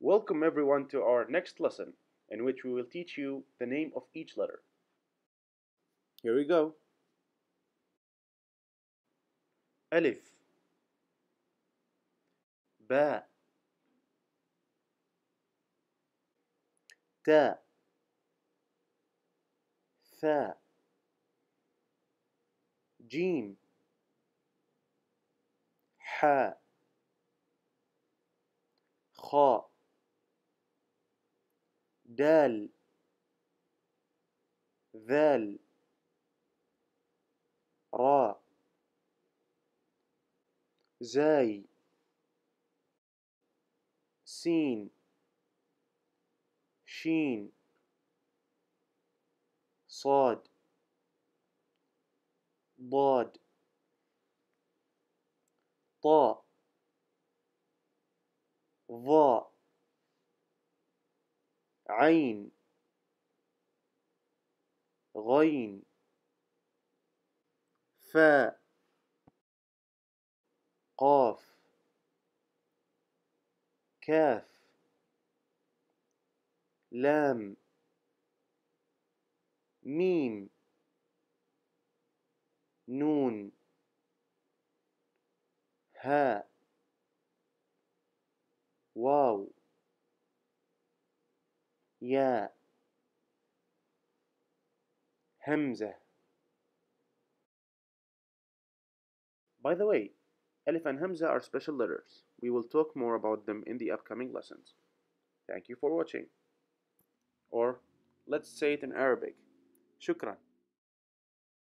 Welcome everyone to our next lesson in which we will teach you the name of each letter. Here we go. Alif Ba Ta Tha Jim Ha خاء دال ذال را زاي سين شين صاد ضاد طاء ظاء عين غين فاء قاف كاف لام ميم نون هاء واو ياء همزة By the way, Alif and Hamza are special letters. We will talk more about them in the upcoming lessons. Thank you for watching. Or let's say it in Arabic. Shukran.